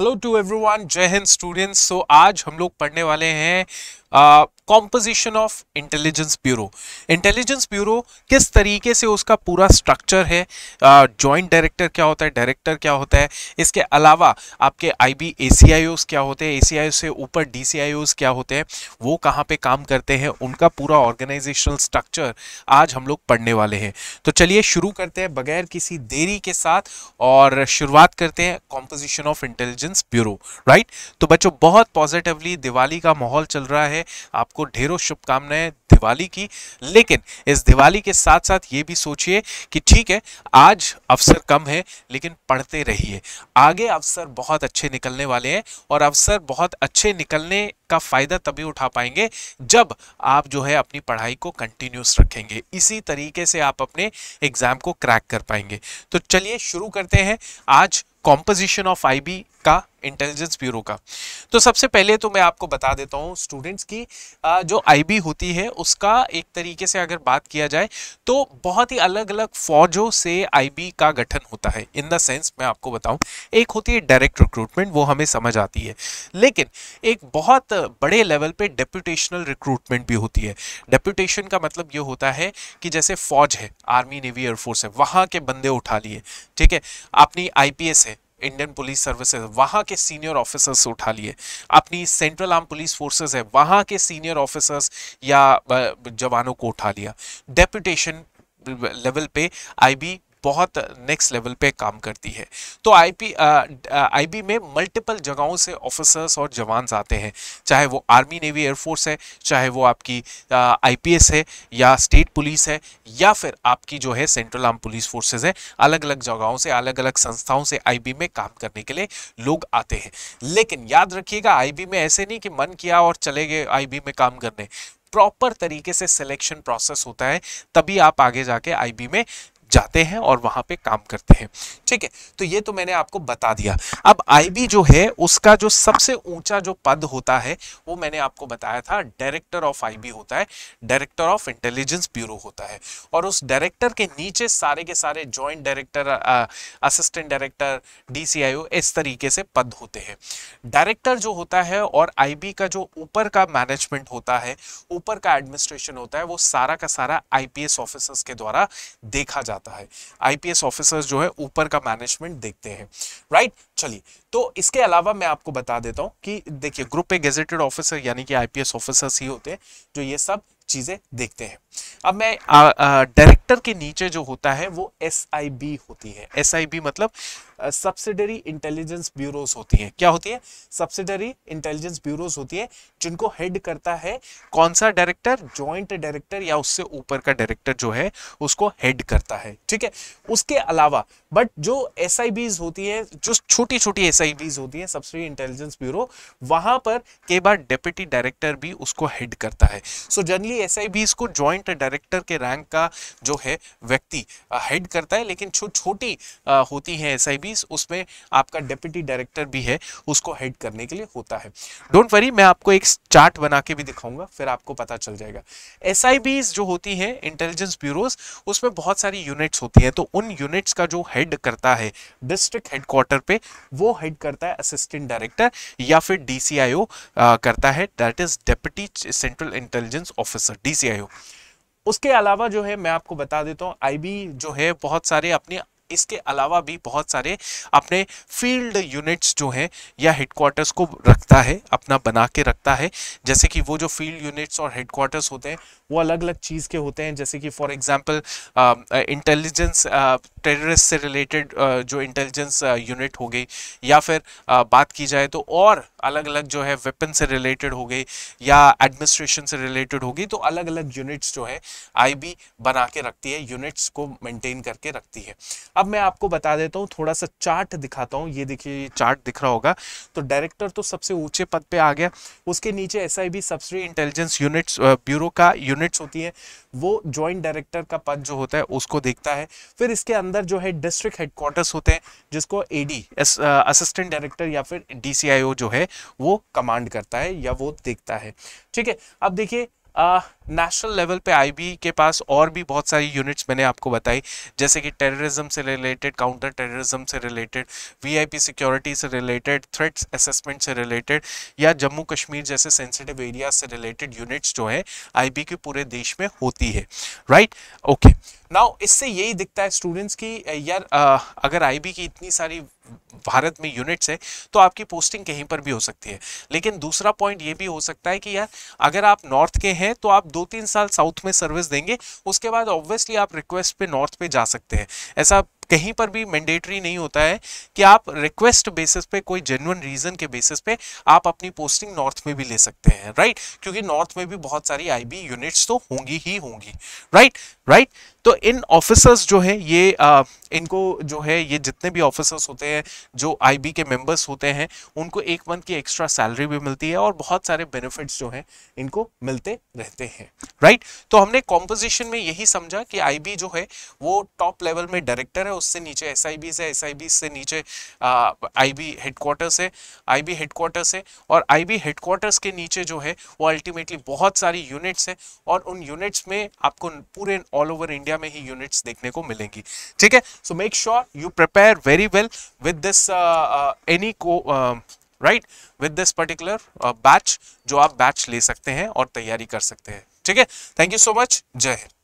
hello to everyone जय Hind students so आज हम लोग पढ़ने वाले हैं composition of intelligence bureau intelligence bureau किस तरीके से उसका पूरा स्ट्रक्चर है जॉइंट डायरेक्टर क्या होता है डायरेक्टर क्या होता है इसके अलावा आपके आई बी क्या होते हैं ए से ऊपर डी क्या होते हैं वो कहाँ पे काम करते हैं उनका पूरा ऑर्गेनाइजेशनल स्ट्रक्चर आज हम लोग पढ़ने वाले हैं तो चलिए शुरू करते हैं बगैर किसी देरी के साथ और शुरुआत करते हैं composition of intelligence bureau right तो बच्चों बहुत पॉजिटिवली दिवाली का माहौल चल रहा है आपको आपको ढेरों शुभकामनाएं दिवाली की लेकिन इस दिवाली के साथ साथ ये भी सोचिए कि ठीक है आज अवसर कम है लेकिन पढ़ते रहिए आगे अवसर बहुत अच्छे निकलने वाले हैं और अवसर बहुत अच्छे निकलने का फ़ायदा तभी उठा पाएंगे जब आप जो है अपनी पढ़ाई को कंटिन्यूस रखेंगे इसी तरीके से आप अपने एग्ज़ाम को क्रैक कर पाएंगे तो चलिए शुरू करते हैं आज composition of I intelligence bureau का तो सबसे पहले तो मैं आपको बता देता हूँ स्टूडेंट्स की जो आईबी होती है उसका एक तरीके से अगर बात किया जाए तो बहुत ही अलग अलग फौजों से आईबी का गठन होता है इन द सेंस मैं आपको बताऊँ एक होती है डायरेक्ट रिक्रूटमेंट वो हमें समझ आती है लेकिन एक बहुत बड़े लेवल पर डेप्यूटेशनल रिक्रूटमेंट भी होती है डेप्यूटेशन का मतलब ये होता है कि जैसे फौज है आर्मी नेवी एयरफोर्स है वहाँ के बंदे उठा लिए ठीक है अपनी आई है इंडियन पुलिस सर्विसेज वहाँ के सीनियर ऑफिसर्स उठा लिए अपनी सेंट्रल आर्म पुलिस फोर्सेज है वहाँ के सीनियर ऑफिसर्स या जवानों को उठा लिया डेपुटेशन लेवल पे आईबी बहुत नेक्स्ट लेवल पे काम करती है तो आईपी आईबी में मल्टीपल जगहों से ऑफिसर्स और जवान्स आते हैं चाहे वो आर्मी नेवी एयरफोर्स है चाहे वो आपकी आईपीएस है या स्टेट पुलिस है या फिर आपकी जो है सेंट्रल आर्म पुलिस फोर्सेज है अलग अलग जगहों से अलग अलग संस्थाओं से आई में काम करने के लिए लोग आते हैं लेकिन याद रखिएगा आई में ऐसे नहीं कि मन किया और चले गए आई में काम करने प्रॉपर तरीके से सिलेक्शन प्रोसेस होता है तभी आप आगे जाके आईबी में जाते हैं और वहाँ पे काम करते हैं ठीक है तो ये तो मैंने आपको बता दिया अब आईबी जो है उसका जो सबसे ऊंचा जो पद होता है वो मैंने आपको बताया था डायरेक्टर ऑफ आईबी होता है डायरेक्टर ऑफ इंटेलिजेंस ब्यूरो होता है और उस डायरेक्टर के नीचे सारे के सारे joint director assistant director D इस तरीके से पद होते हैं डायरेक्टर जो होता है और आई का जो ऊपर का मैनेजमेंट होता है ऊपर का एडमिनिस्ट्रेशन होता है वो सारा का सारा आई ऑफिसर्स के द्वारा देखा जाता जाता है आईपीएस ऑफिसर्स जो है ऊपर का मैनेजमेंट देखते हैं राइट चलिए तो इसके अलावा मैं आपको बता देता हूँ कि देखिए ग्रुप ए गेजेटेड ऑफिसर यानी कि आईपीएस ऑफिसर्स ही होते हैं जो ये सब चीज़ें देखते हैं अब मैं डायरेक्टर के नीचे जो होता है वो एस होती है एस मतलब सब्सिडरी इंटेलिजेंस ब्यूरोज होती हैं क्या होती है सब्सिडरी इंटेलिजेंस ब्यूरोज होती है जिनको हेड करता है कौन सा डायरेक्टर जॉइंट डायरेक्टर या उससे ऊपर का डायरेक्टर जो है उसको हेड करता है ठीक है उसके अलावा बट जो एस होती है जो छोटी छोटी एस होती है सब्सिडरी इंटेलिजेंस ब्यूरो वहां पर कई बार डेप्यूटी डायरेक्टर भी उसको हेड करता है सो जनरली एस को ज्वाइंट डायरेक्टर के रैंक का जो है व्यक्ति हेड करता है लेकिन जो छोटी होती है एस आई सीरीज उसमें आपका डेप्यूटी डायरेक्टर भी है उसको हेड करने के लिए होता है डोंट वरी मैं आपको एक चार्ट बना के भी दिखाऊंगा फिर आपको पता चल जाएगा एस जो होती है इंटेलिजेंस ब्यूरोज उसमें बहुत सारी यूनिट्स होती हैं तो उन यूनिट्स का जो हेड करता है डिस्ट्रिक्ट हेडक्वार्टर पे वो हेड करता है असिस्टेंट डायरेक्टर या फिर डी करता है that is deputy central intelligence officer D उसके अलावा जो है मैं आपको बता देता हूँ आईबी जो है बहुत सारे अपने इसके अलावा भी बहुत सारे अपने फील्ड यूनिट्स जो हैं या हेडक्वार्टर्स को रखता है अपना बना के रखता है जैसे कि वो जो फील्ड यूनिट्स और हेडक्वार्टर्स होते हैं वो अलग अलग चीज़ के होते हैं जैसे कि फॉर एग्जांपल इंटेलिजेंस टेररिस्ट से रिलेटेड uh, जो इंटेलिजेंस यूनिट uh, हो गई या फिर uh, बात की जाए तो और अलग अलग जो है वेपन से रिलेटेड हो गई या एडमिनिस्ट्रेशन से रिलेटेड हो गई तो अलग अलग यूनिट्स जो है आईबी बना के रखती है यूनिट्स को मेंटेन करके रखती है अब मैं आपको बता देता हूँ थोड़ा सा चार्ट दिखाता हूँ ये देखिए चार्ट दिख रहा होगा तो डायरेक्टर तो सबसे ऊँचे पद पर आ गया उसके नीचे S I B intelligence units bureau का यूनिट्स होती है वो जॉइंट डायरेक्टर का पद जो होता है उसको देखता है फिर इसके अंदर जो है डिस्ट्रिक्ट हेडक्वार्टर्स होते हैं जिसको ए डी असिस्टेंट डायरेक्टर या फिर डी जो है वो कमांड करता है या वो देखता है ठीक है अब देखिए नेशनल लेवल पे आईबी e के पास और भी बहुत सारी यूनिट्स मैंने आपको बताई जैसे कि टेररिज्म से रिलेटेड काउंटर टेररिज्म से रिलेटेड वीआईपी सिक्योरिटी से रिलेटेड थ्रेट्स असेसमेंट से रिलेटेड या जम्मू कश्मीर जैसे सेंसिटिव एरिया से रिलेटेड यूनिट्स जो हैं आईबी e के पूरे देश में होती है राइट ओके नाउ इससे यही दिखता है स्टूडेंट्स की यार आ, अगर आई e की इतनी सारी भारत में यूनिट्स है तो आपकी पोस्टिंग कहीं पर भी हो सकती है लेकिन दूसरा पॉइंट ये भी हो सकता है कि यार अगर आप नॉर्थ के हैं तो आप दो तीन साल साउथ में सर्विस देंगे उसके बाद ऑब्वियसली आप रिक्वेस्ट पे नॉर्थ पे जा सकते हैं ऐसा कहीं पर भी मैंडेटरी नहीं होता है कि आप रिक्वेस्ट बेसिस पे कोई जेन्यन रीजन के बेसिस पे आप अपनी पोस्टिंग नॉर्थ में भी ले सकते हैं राइट क्योंकि नॉर्थ में भी बहुत सारी आईबी यूनिट्स तो होंगी ही होंगी राइट राइट तो इन ऑफिसर्स जो है ये आ, इनको जो है ये जितने भी ऑफिसर्स होते हैं जो आईबी के मेंबर्स होते हैं उनको एक मंथ की एक्स्ट्रा सैलरी भी मिलती है और बहुत सारे बेनिफिट्स जो हैं इनको मिलते रहते हैं राइट तो हमने कॉम्पोजिशन में यही समझा कि आईबी जो है वो टॉप लेवल में डायरेक्टर है उससे नीचे एस आई बीज है एस आई बीज से नीचे आई बी हेडक्वार्टर्स है आई बी हेडक्वार्टर्स है और आई बी हेडक्वार्टर्स के नीचे जो है वो अल्टीमेटली बहुत सारी यूनिट्स हैं और उन यूनिट्स में आपको पूरे ऑल ओवर इंडिया इंडिया में ही यूनिट्स देखने को मिलेंगी ठीक है so make sure you prepare very well with this any को right with this particular batch जो आप बैच ले सकते हैं और तैयारी कर सकते हैं ठीक है थैंक यू सो मच जय हिंद